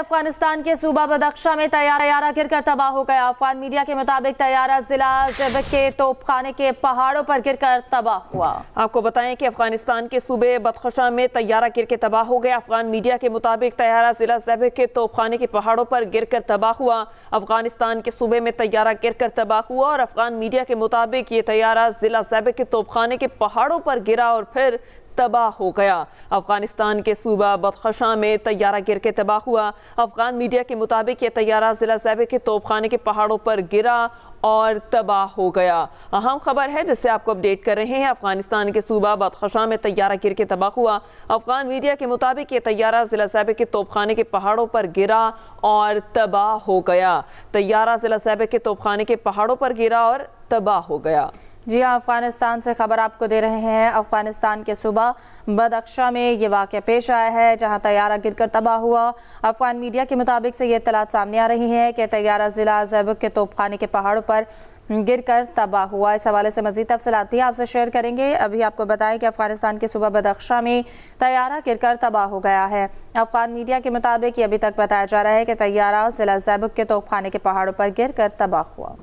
अफगानिस्तान के सूबा बदख्शा में तैयारा गिरकर तबाह हो गया अफगान मीडिया के मुताबिक तैयारा जिला जब के तोपखाने के पहाड़ों पर गिरकर तबाह हुआ आपको बताएं कि अफगानिस्तान के सूबे बदखशा में तैयारा गिर के तबाह हो गया अफगान मीडिया के मुताबिक तैयारा जिला जबक के तोपखाने के पहाड़ों पर गिर कर तबाह हुआ अफगानिस्तान के सूबे में तैयारा गिर कर तबाह हुआ और अफगान मीडिया के मुताबिक ये तैयारा जिला जैबक के तोपखाने के पहाड़ों पर गिरा और फिर तबाह हो गया अफगानिस्तान के सूबा बदखशां में तैयारा गिर के तबाह हुआ अफगान मीडिया के मुताबिक ये तैयारा ज़िला जैबे के तोपखाने के पहाड़ों पर गिरा और तबाह हो गया अहम खबर है जिससे आपको अपडेट कर रहे हैं अफगानिस्तान के सूबा बदखशां में तैयारा गिर के तबाह हुआ अफगान मीडिया के मुताबिक ये तैयारा ज़िला सैबे के तोपखाने के पहाड़ों पर गिरा और तबाह हो गया तैयारा ज़िला सैबे के तोपखाने के पहाड़ों पर गिरा और तबाह हो गया जी हाँ अफगानिस्तान से खबर आपको दे रहे हैं अफगानिस्तान के सूबा बदअक्षा में ये वाक़ पेश आया है जहाँ तैयारा गिरकर तबाह हुआ अफगान मीडिया के मुताबिक से ये इतलात सामने आ रही है कि तैयारा ज़िला जैबक के तोपखाने के पहाड़ों पर गिर कर तबाह हुआ इस हवाले से मजीद तफसलत भी आपसे शेयर करेंगे अभी आपको बताएं कि अफगानिस्तान के सुबह बदख्शा में तैयारा गिर कर तबाह हो गया है अफगान मीडिया के मुताबिक ये अभी तक बताया जा रहा है कि तैयारा ज़िला जैबक के तोपखाने के पहाड़ों पर गिर कर तबाह हुआ